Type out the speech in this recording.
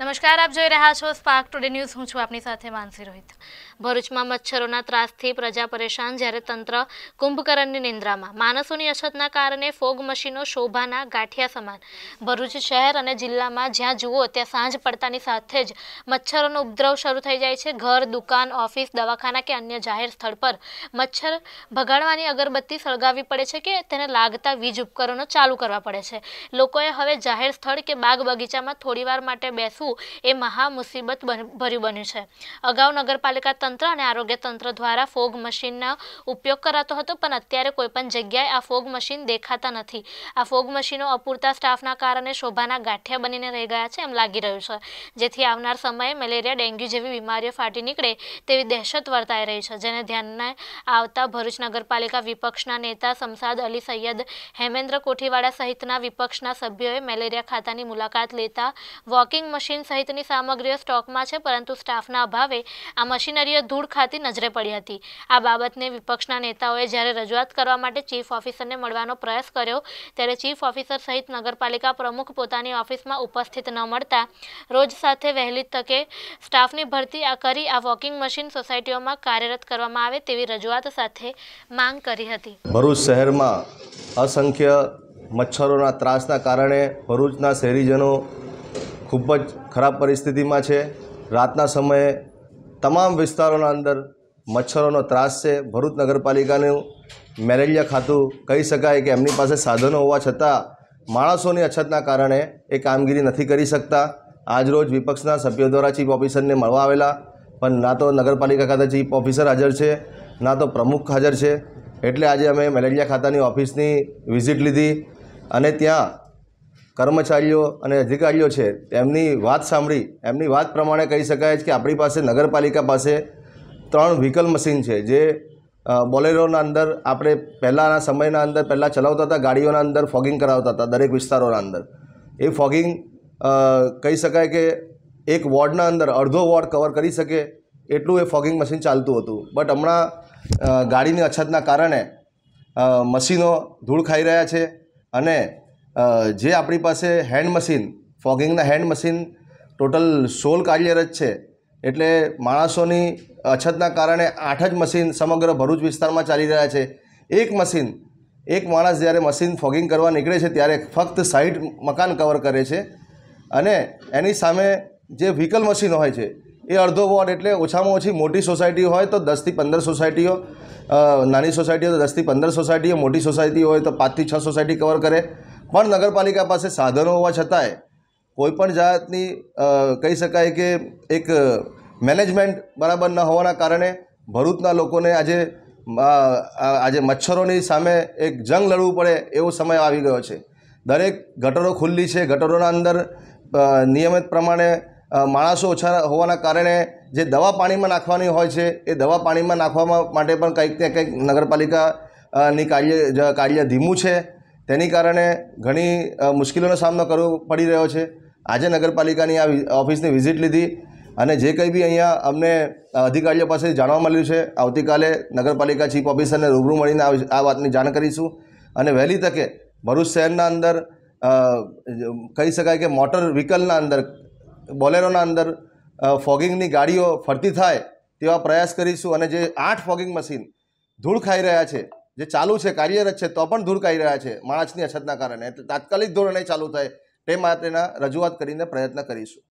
નમસ્કાર આપ જોઈ રહ્યા છો સ્પાર્ક ટુડે ન્યૂઝ હું છું આપની સાથે માનસી રોહિત ભરૂચમાં મચ્છરોના ત્રાસથી પ્રજા પરેશાન જ્યારે તંત્ર કુંભકરણની નિંદ્રામાં માણસોની અછતના કારણે ફોગ મશીનો શોભાના ગાંઠિયા સમાન ભરૂચ શહેર અને જિલ્લામાં જ્યાં જુઓ ત્યાં સાંજ પડતાની સાથે જ મચ્છરોનો ઉપદ્રવ શરૂ થઈ જાય છે ઘર દુકાન ઓફિસ દવાખાના કે અન્ય જાહેર સ્થળ પર મચ્છર ભગાડવાની અગરબત્તી સળગાવવી પડે છે કે તેને લાગતા વીજ ઉપકરણો ચાલુ કરવા પડે છે લોકોએ હવે જાહેર સ્થળ કે બાગ બગીચામાં થોડીવાર માટે બેસવું એ મહા મુસીબત ભર્યું બન્યું છે અગાઉ નગરપાલિકા તંત્ર તંત્ર અને આરોગ્ય તંત્ર દ્વારા ફોગ મશીનનો ઉપયોગ કરાતો હતો પણ અત્યારે કોઈપણ જગ્યાએ આ ફોગ મશીન દેખાતા નથી આ ફોગ મશીનો અપૂરતા સ્ટાફના કારણે શોભાના ગાંઠિયા બનીને રહી ગયા છે એમ લાગી રહ્યું છે જેથી આવનાર સમયે મેલેરિયા ડેન્ગ્યુ જેવી બીમારીઓ ફાટી નીકળે તેવી દહેશત વર્તાઈ રહી છે જેને ધ્યાને આવતા ભરૂચ નગરપાલિકા વિપક્ષના નેતા સમસાદ અલી સૈયદ હેમેન્દ્ર કોઠીવાડા સહિતના વિપક્ષના સભ્યોએ મેલેરિયા ખાતાની મુલાકાત લેતા વોકિંગ મશીન સહિતની સામગ્રીઓ સ્ટોકમાં છે પરંતુ સ્ટાફના અભાવે આ મશીનરી સક્રિય ધૂળ ખાતી નજરે પડી હતી આ બાબતને વિપક્ષના નેતાઓએ જ્યારે રજૂઆત કરવા માટે ચીફ ઓફિસરને મળવાનો પ્રયાસ કર્યો ત્યારે ચીફ ઓફિસર સહિત નગરપાલિકા પ્રમુખ પોતાની ઓફિસમાં ઉપસ્થિત ન મળતા રોજ સાથે વહેલી તકે સ્ટાફની ભરતી કરી આ વોકિંગ મશીન સોસાયટીઓમાં કાર્યરત કરવામાં આવે તેવી રજૂઆત સાથે માંગ કરી હતી ભરૂચ શહેરમાં અસંખ્ય મચ્છરોના ત્રાસના કારણે ભરૂચના શહેરીજનો ખૂબ જ ખરાબ પરિસ્થિતિમાં છે રાતના સમયે તમામ વિસ્તારોના અંદર મચ્છરોનો ત્રાસ છે ભરૂચ નગરપાલિકાનું મેલેરિયા ખાતું કહી શકાય કે એમની પાસે સાધનો હોવા છતાં માણસોની અછતના કારણે એ કામગીરી નથી કરી શકતા આજરોજ વિપક્ષના સભ્યો દ્વારા ચીફ ઓફિસરને મળવા આવેલા પણ ના તો નગરપાલિકા ખાતે ચીફ ઓફિસર હાજર છે ના તો પ્રમુખ હાજર છે એટલે આજે અમે મેલેરિયા ખાતાની ઓફિસની વિઝિટ લીધી અને ત્યાં કર્મચારીઓ અને અધિકારીઓ છે તેમની વાત સાંભળી એમની વાત પ્રમાણે કહી શકાય કે આપણી પાસે નગરપાલિકા પાસે ત્રણ વ્હીકલ મશીન છે જે બોલેરોના અંદર આપણે પહેલાંના સમયના અંદર પહેલાં ચલાવતા હતા ગાડીઓના અંદર ફોગિંગ કરાવતા હતા દરેક વિસ્તારોના અંદર એ ફોગિંગ કહી શકાય કે એક વોર્ડના અંદર અડધો વોર્ડ કવર કરી શકે એટલું એ ફોગિંગ મશીન ચાલતું હતું બટ હમણાં ગાડીની અછતના કારણે મશીનો ધૂળ ખાઈ રહ્યા છે અને જે આપણી પાસે હેન્ડ મશીન ફોગિંગના હેન્ડ મશીન ટોટલ સોલ કાર્યરત છે એટલે માણસોની અછતના કારણે આઠ જ મશીન સમગ્ર ભરૂચ વિસ્તારમાં ચાલી રહ્યા છે એક મશીન એક માણસ જ્યારે મશીન ફોગિંગ કરવા નીકળે છે ત્યારે ફક્ત સાઈડ મકાન કવર કરે છે અને એની સામે જે વ્હીકલ મશીનો હોય છે એ અડધો વોર્ડ એટલે ઓછામાં ઓછી મોટી સોસાયટી હોય તો દસથી પંદર સોસાયટીઓ નાની સોસાયટીઓ તો દસથી પંદર સોસાયટીઓ મોટી સોસાયટી હોય તો પાંચથી છ સોસાયટી કવર કરે પણ નગરપાલિકા પાસે સાધનો હોવા છતાંય કોઈપણ જાતની કહી શકાય કે એક મેનેજમેન્ટ બરાબર ન હોવાના કારણે ભરૂચના લોકોને આજે આજે મચ્છરોની સામે એક જંગ લડવું પડે એવો સમય આવી ગયો છે દરેક ગટરો ખુલ્લી છે ગટરોના અંદર નિયમિત પ્રમાણે માણસો ઓછા હોવાના કારણે જે દવા પાણીમાં નાખવાની હોય છે એ દવા પાણીમાં નાખવા માટે પણ કંઈક ત્યાં કંઈક નગરપાલિકાની કાર્ય કાર્ય ધીમું છે તેની કારણે ઘણી મુશ્કેલીઓનો સામનો કરવો પડી રહ્યો છે આજે નગરપાલિકાની આ ઓફિસની વિઝિટ લીધી અને જે કંઈ બી અહીંયા અમને અધિકારીઓ પાસે જાણવા મળ્યું છે આવતીકાલે નગરપાલિકા ચીફ ઓફિસરને રૂબરૂ મળીને આ વાતની જાણ કરીશું અને વહેલી તકે ભરૂચ શહેરના અંદર કહી શકાય કે મોટર વ્હીકલના અંદર બોલેરોના અંદર ફોગિંગની ગાડીઓ ફરતી થાય તેવા પ્રયાસ કરીશું અને જે આઠ ફોગિંગ મશીન ધૂળ ખાઈ રહ્યા છે જે ચાલુ છે કાર્યરત છે તો પણ દૂર કાઢી રહ્યા છે માણસની અછતના કારણે એટલે તાત્કાલિક ધોરણે ચાલુ થાય તે માટેના રજૂઆત કરીને પ્રયત્ન કરીશું